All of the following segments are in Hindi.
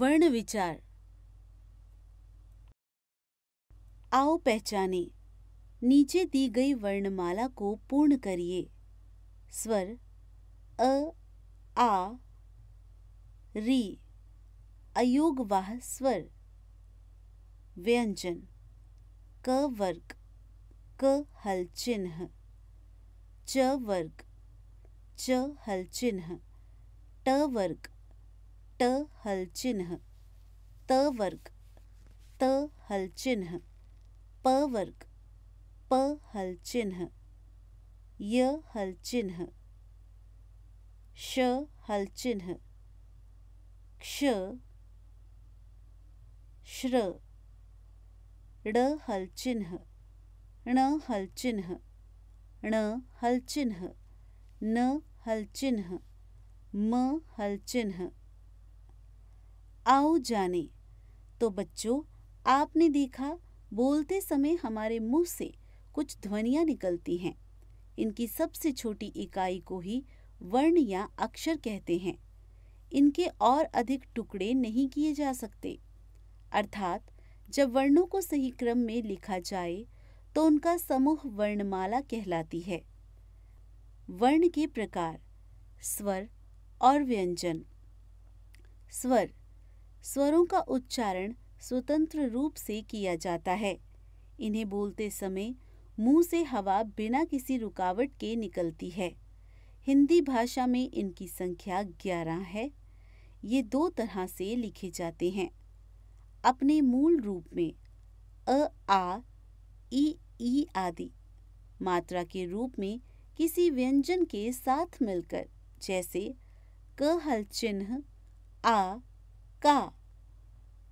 वर्ण विचार आओ पहचाने नीचे दी गई वर्णमाला को पूर्ण करिए स्वर अ आ री अयोगवाह स्वर व्यंजन क वर्ग क हल चिन्ह च वर्ग च हल चिन्ह ट वर्ग ट हल चिन्ह त वर्ग त हल चिन्ह प वर्ग प हल चिन्ह य हल चिन्ह श हल चिन्ह क्ष श्र ड हल चिन्ह ण हल चिन्ह ण हल चिन्ह न हल चिन्ह म हल चिन्ह आओ जाने तो बच्चों आपने देखा बोलते समय हमारे मुंह से कुछ ध्वनियां निकलती हैं इनकी सबसे छोटी इकाई को ही वर्ण या अक्षर कहते हैं इनके और अधिक टुकड़े नहीं किए जा सकते अर्थात जब वर्णों को सही क्रम में लिखा जाए तो उनका समूह वर्णमाला कहलाती है वर्ण के प्रकार स्वर और व्यंजन स्वर स्वरों का उच्चारण स्वतंत्र रूप से किया जाता है इन्हें बोलते समय मुंह से हवा बिना किसी रुकावट के निकलती है हिंदी भाषा में इनकी संख्या ग्यारह है ये दो तरह से लिखे जाते हैं अपने मूल रूप में अ आ ई ई आदि मात्रा के रूप में किसी व्यंजन के साथ मिलकर जैसे क हल चिन्ह आ का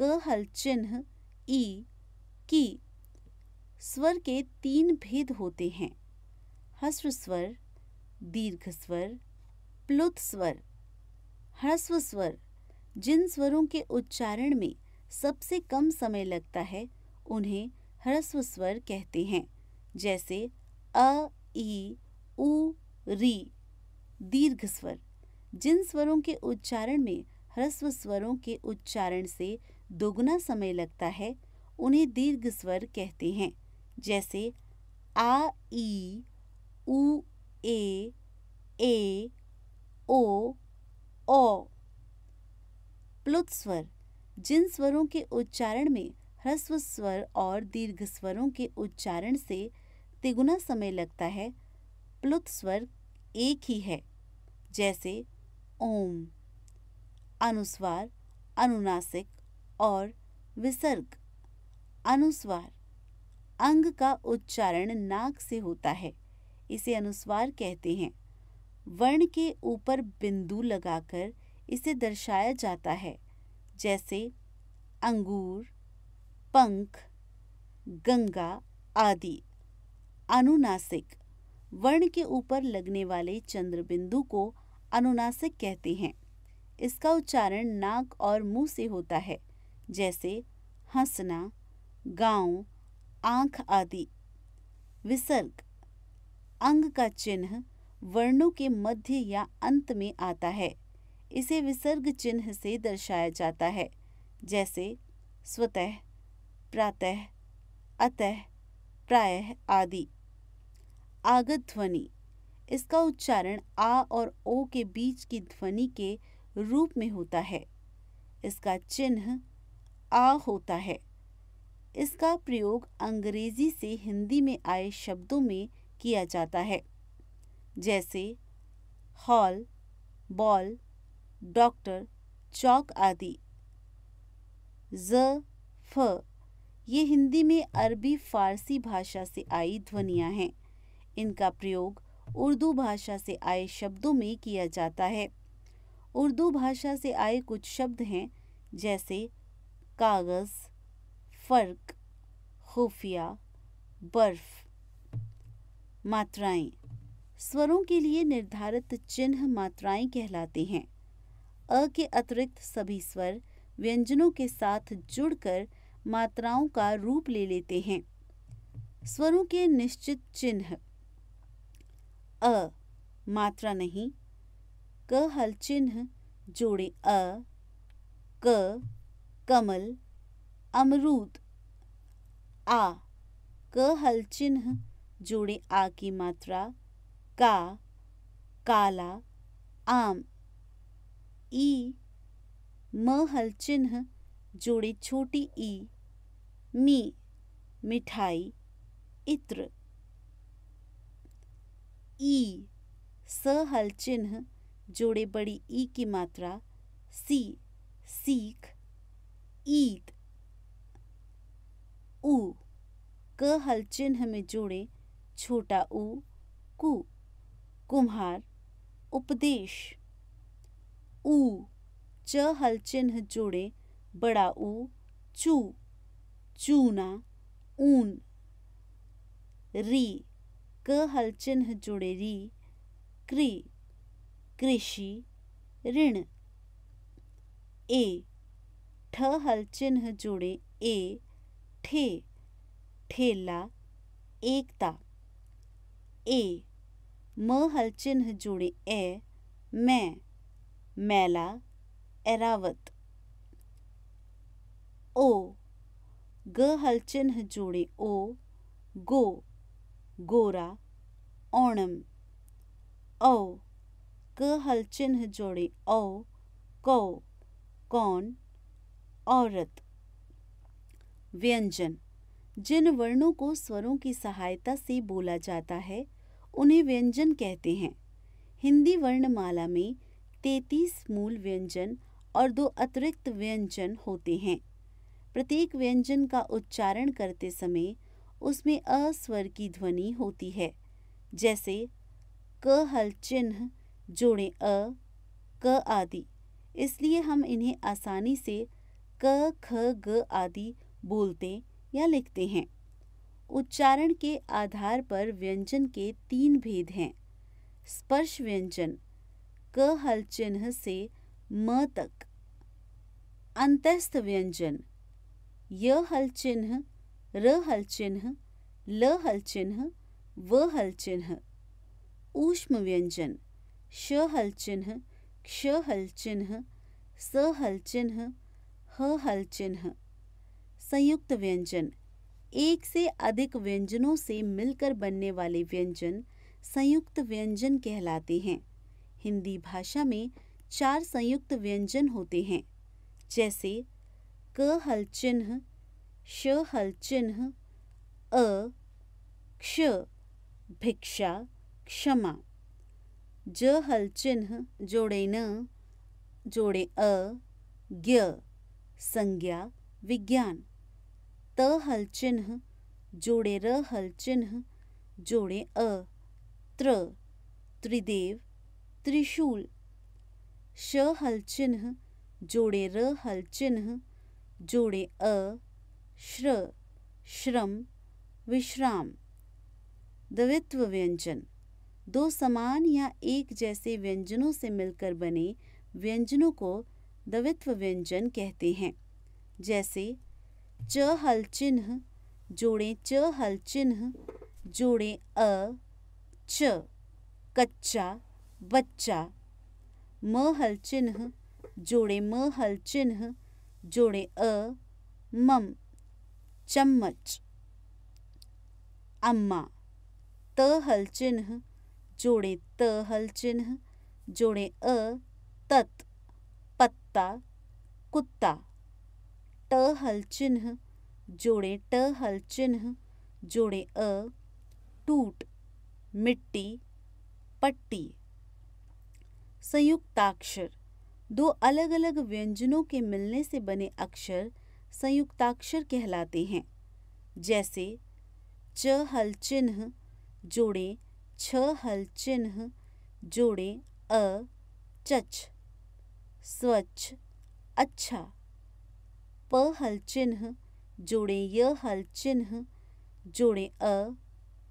क हल चिन्ह ई की स्वर के तीन भेद होते हैं हस्व स्वर दीर्घ स्वर प्लुत स्वर ह्रस्व स्वर जिन स्वरों के उच्चारण में सबसे कम समय लगता है उन्हें ह्रस्व स्वर कहते हैं जैसे अ ई उ री दीर्घ स्वर जिन स्वरों के उच्चारण में ह्रस्व स्वरों के उच्चारण से दोगुना समय लगता है उन्हें दीर्घ स्वर कहते हैं जैसे आ ई उ ए ए ओ ओ प्लुत स्वर जिन स्वरों के उच्चारण में ह्रस्व स्वर और दीर्घ स्वरों के उच्चारण से तिगुना समय लगता है प्लुत स्वर एक ही है जैसे ओम अनुस्वार अनुनासिक और विसर्ग अनुस्वार अंग का उच्चारण नाक से होता है इसे अनुस्वार कहते हैं वर्ण के ऊपर बिंदु लगाकर इसे दर्शाया जाता है जैसे अंगूर पंख गंगा आदि अनुनासिक वर्ण के ऊपर लगने वाले चंद्रबिंदु को अनुनासिक कहते हैं इसका उच्चारण नाक और मुंह से होता है जैसे हंसना गाँव आँख आदि विसर्ग अंग का चिन्ह वर्णों के मध्य या अंत में आता है इसे विसर्ग चिन्ह से दर्शाया जाता है जैसे स्वतः प्रातः अतः प्रायः आदि आगत ध्वनि इसका उच्चारण आ और ओ के बीच की ध्वनि के रूप में होता है इसका चिन्ह आ होता है इसका प्रयोग अंग्रेजी से हिंदी में आए शब्दों में किया जाता है जैसे हॉल बॉल डॉक्टर चौक आदि ज फ ये हिंदी में अरबी फारसी भाषा से आई ध्वनियाँ हैं इनका प्रयोग उर्दू भाषा से आए शब्दों में किया जाता है उर्दू भाषा से आए कुछ शब्द हैं जैसे कागज़ फ़र्क खुफिया बर्फ मात्राएं स्वरों के लिए निर्धारित चिन्ह मात्राएं कहलाते हैं अ के अतिरिक्त सभी स्वर व्यंजनों के साथ जुड़कर मात्राओं का रूप ले लेते हैं स्वरों के निश्चित चिन्ह अ मात्रा नहीं क हल चिन्ह जोड़े अ क कमल अमरूद आ क हल चिन्ह जोड़े आ की मात्रा का काला आम ई म हल चिन्ह जोड़े छोटी ई मी मिठाई इत्र ई स हल चिन्ह जोड़े बड़ी ई की मात्रा सी सीख ईद उ क हल चिन्ह में जोड़े छोटा उ कु कुम्हार उपदेश उ च हल चिन्ह जोड़े बड़ा उ चू चूना ऊन री क हल चिन्ह जोड़े री क्री कृषि ऋण ए ठ हल चिन्ह जुड़े ए ठे ठेला एकता ए म हल चिन्ह जुड़े ए मैं मैला एरावत ओ ग हल चिन्ह जोड़े ओ गो गोरा ओणम ओ क हल चिन्ह जोड़े ओ कौ कौन औरत व्यंजन जिन वर्णों को स्वरों की सहायता से बोला जाता है उन्हें व्यंजन कहते हैं हिंदी वर्णमाला में तैतीस मूल व्यंजन और दो अतिरिक्त व्यंजन होते हैं प्रत्येक व्यंजन का उच्चारण करते समय उसमें अस्वर की ध्वनि होती है जैसे क हल चिन्ह जोड़े अ क आदि इसलिए हम इन्हें आसानी से क ख ग आदि बोलते या लिखते हैं उच्चारण के आधार पर व्यंजन के तीन भेद हैं स्पर्श व्यंजन क हल चिन्ह से म तक अंतस्थ व्यंजन य हल चिन्ह र हल चिन्ह ल हल चिन्ह व हल चिन्ह ऊष्म व्यंजन श हल चिन्ह क्ष हल चिन्ह स हल चिन्ह ह हल चिन्ह संयुक्त व्यंजन एक से अधिक व्यंजनों से मिलकर बनने वाले व्यंजन संयुक्त व्यंजन कहलाते हैं हिंदी भाषा में चार संयुक्त व्यंजन होते हैं जैसे क हल चिन्ह श हल चिन्ह अ क्ष भिक्षा क्षमा ज हल चिन्ह जोड़े न जोड़े अ ज्ञ संज्ञा विज्ञान त हल चिन्ह जोड़े र हल चिन्ह जोड़े अ त्र त्रिदेव त्रिशूल श हल चिन्ह जोड़े र हल चिन्ह जोड़े अ श्र श्रम विश्राम द्वित्व व्यंजन दो समान या एक जैसे व्यंजनों से मिलकर बने व्यंजनों को दवित्व व्यंजन कहते हैं जैसे च हल चिन्ह जोड़ें च हल चिन्ह जोड़ें अ च कच्चा बच्चा म हल चिन्ह जोड़े म हल चिन्ह जोड़े अ मम चम्मच अम्मा त हल चिन्ह जोड़े त हल चिन्ह जोड़े अ तत् कुत्ता कुत्ता ट हल चिन्ह जोड़े ट हल चिन्ह जोड़े अ टूट मिट्टी पट्टी संयुक्ताक्षर दो अलग अलग व्यंजनों के मिलने से बने अक्षर संयुक्ताक्षर कहलाते हैं जैसे च हल चिन्ह जोड़े छ हल चिन्ह जोड़े अ चच स्वच्छ अच्छा प हल चिन्ह जोड़े य हल चिन्ह जोड़े अ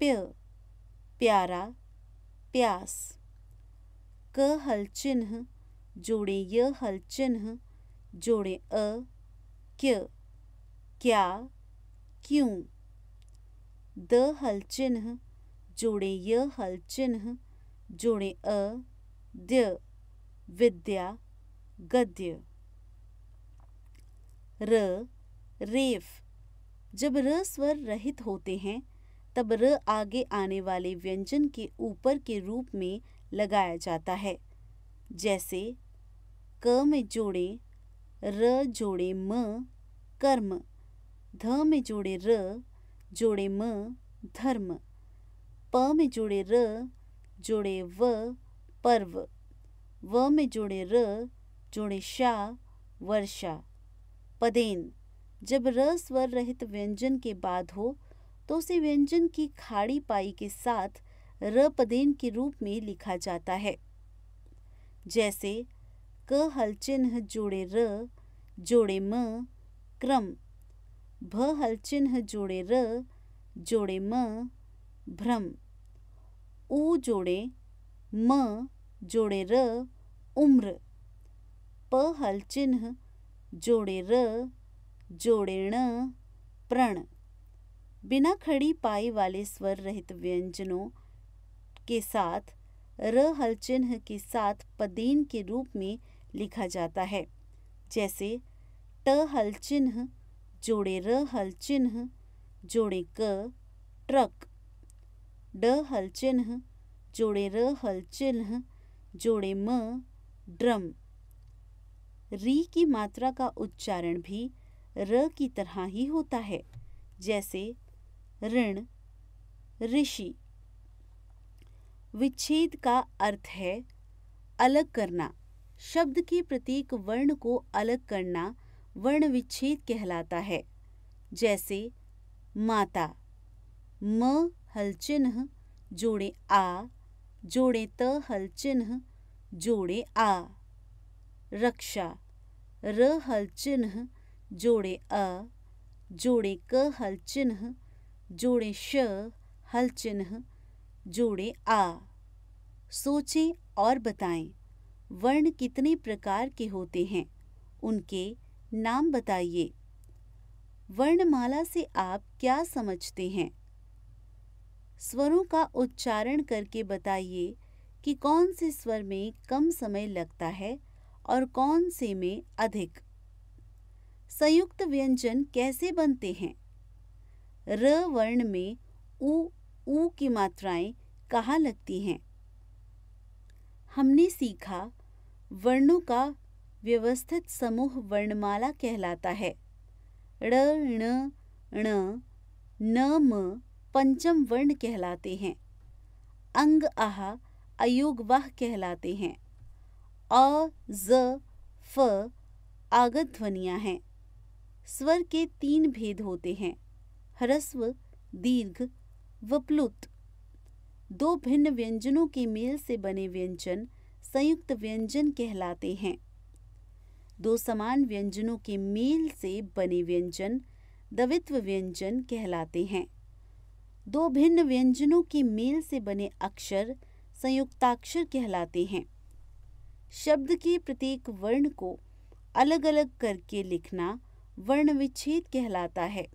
प्य प्यारा प्यास क हल चिन्ह जोड़े य हल चिन्ह जोड़े अ क्य क्या क्यों द हल चिन्ह जोड़े य हल चिन्ह जोड़े अ द्य विद्या गद्य र रेफ जब र स्वर रहित होते हैं तब र आगे आने वाले व्यंजन के ऊपर के रूप में लगाया जाता है जैसे क में जोड़े र जोड़े म कर्म ध में जोड़े र जोड़े म धर्म प में जोड़े र जोड़े व पर्व व में जोड़े र जोड़े शाह वर्षा पदेन जब रस वर रहित व्यंजन के बाद हो तो उसे व्यंजन की खाड़ी पाई के साथ र पदेन के रूप में लिखा जाता है जैसे क हलचिन्ह जोड़े र जोड़े म क्रम भ हलचिन्ह जोड़े र जोड़े म भ्रम ऊ जोड़े म जोड़े र उम्र प हल चिन्ह जोड़े र जोड़े ण प्रण बिना खड़ी पाई वाले स्वर रहित व्यंजनों के साथ र हल चिन्ह के साथ पदेन के रूप में लिखा जाता है जैसे ट हल चिन्ह जोड़े र हल चिन्ह जोड़े क ट्रक ड हल चिन्ह जोड़े र हल चिन्ह जोड़े म ड्रम री की मात्रा का उच्चारण भी र की तरह ही होता है जैसे ऋण ऋषि विच्छेद का अर्थ है अलग करना शब्द के प्रत्येक वर्ण को अलग करना वर्ण विच्छेद कहलाता है जैसे माता म हलचिन्ह जोड़े आ जोड़े त हलचिन्ह जोड़े आ रक्षा र हल चिन्ह जोड़े अ जोड़े क हल चिन्ह जोड़े श हल चिन्ह जोड़े आ सोचें और बताएं वर्ण कितने प्रकार के होते हैं उनके नाम बताइए वर्णमाला से आप क्या समझते हैं स्वरों का उच्चारण करके बताइए कि कौन से स्वर में कम समय लगता है और कौन से में अधिक संयुक्त व्यंजन कैसे बनते हैं र वर्ण में उ ऊ की मात्राएं कहाँ लगती हैं हमने सीखा वर्णों का व्यवस्थित समूह वर्णमाला कहलाता है ण ण न म पंचम वर्ण कहलाते हैं अंग आह अयोगवाह कहलाते हैं अ ज फ आगत ध्वनियाँ हैं स्वर के तीन भेद होते हैं ह्रस्व दीर्घ व प्लुत दो भिन्न व्यंजनों के मेल से बने व्यंजन संयुक्त व्यंजन कहलाते हैं दो समान व्यंजनों के मेल से बने व्यंजन दवित्व व्यंजन कहलाते हैं दो भिन्न व्यंजनों के मेल से बने अक्षर संयुक्ताक्षर कहलाते हैं शब्द के प्रत्येक वर्ण को अलग अलग करके लिखना वर्ण विच्छेद कहलाता है